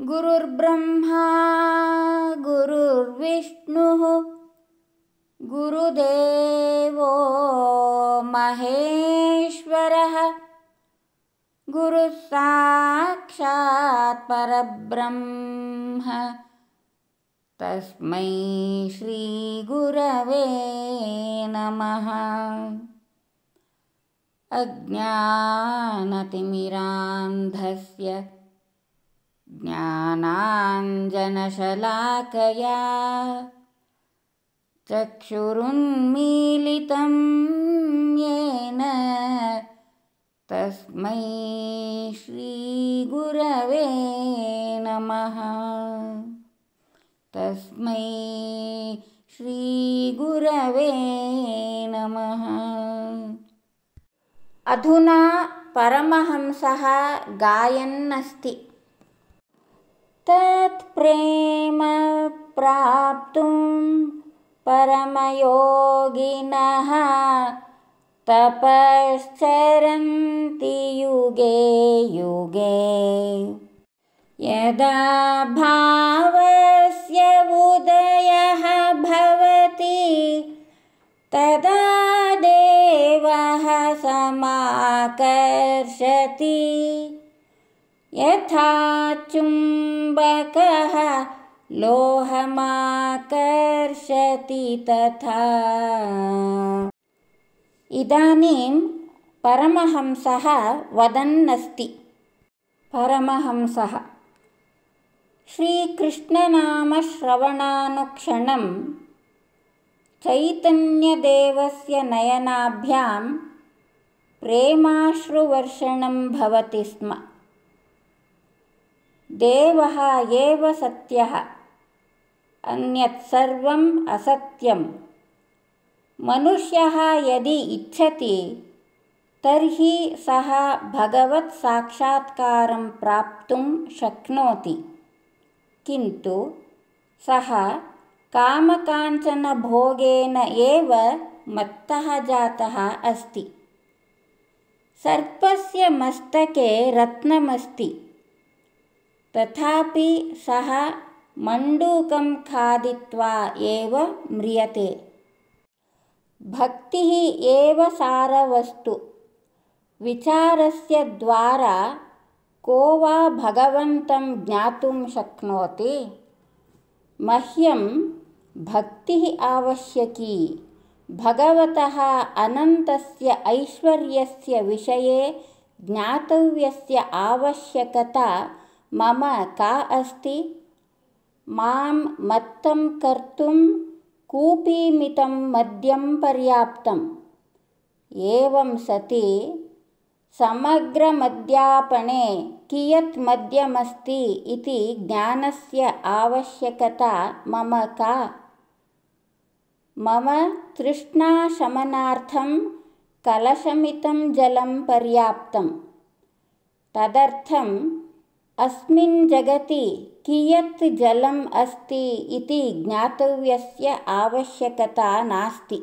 गुरुर्ब्रह्मा गुरुर्विष्णुः गुरुदेवो महेश्वरः परब्रह्म तस्मै श्रीगुरवे नमः अज्ञानतिमिरान्धस्य ज्ञानाञ्जनशलाकया चक्षुरुन्मीलितं येन तस्मै श्रीगुरवे नमः तस्मै श्रीगुरवे नमः अधुना परमहंसः गायन्नस्ति तत्प्रेम प्राप्तुं परमयोगिनः तपश्चरन्ति युगे युगे यदा भावस्य उदयः भवति तदा देवः समाकर्षति यथा चुम्बकः लोहमाकर्षति तथा इदानीं परमहंसः वदन्नस्ति परमहंसः श्रीकृष्णनामश्रवणानुक्षणं चैतन्यदेवस्य नयनाभ्यां प्रेमाश्रुवर्षणं भवति स्म देवः एव सत्यः अन्यत् सर्वम् असत्यं मनुष्यः यदि इच्छति तर्हि सः भगवत्साक्षात्कारं प्राप्तुं शक्नोति किन्तु सः कामकाञ्चनभोगेन एव मत्तः जातः अस्ति सर्पस्य मस्तके रत्नमस्ति तथापि सः मण्डूकं खादित्वा एव म्रियते भक्तिः एव सारवस्तु विचारस्य द्वारा को वा भगवन्तं ज्ञातुं शक्नोति मह्यं भक्तिः आवश्यकी भगवतः अनन्तस्य ऐश्वर्यस्य विषये ज्ञातव्यस्य आवश्यकता मम का अस्ति मां मत्तं कर्तुं कूपीमितं मद्यं पर्याप्तम् एवं सति समग्रमद्यापने कियत् मद्यमस्ति इति ज्ञानस्य आवश्यकता मम का मम तृष्णाशमनार्थं कलशमितं जलं पर्याप्तं तदर्थं अस्मिन् जगति कियत् जलम् अस्ति इति ज्ञातव्यस्य आवश्यकता नास्ति